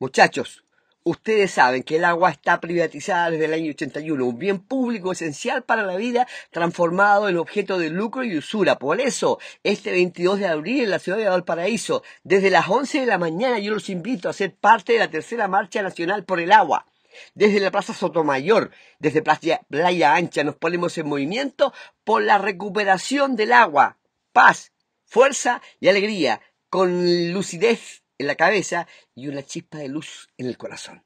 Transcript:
Muchachos, ustedes saben que el agua está privatizada desde el año 81, un bien público esencial para la vida transformado en objeto de lucro y usura. Por eso, este 22 de abril en la ciudad de Valparaíso, desde las 11 de la mañana, yo los invito a ser parte de la tercera marcha nacional por el agua. Desde la Plaza Sotomayor, desde Playa, Playa Ancha, nos ponemos en movimiento por la recuperación del agua. Paz, fuerza y alegría, con lucidez en la cabeza y una chispa de luz en el corazón.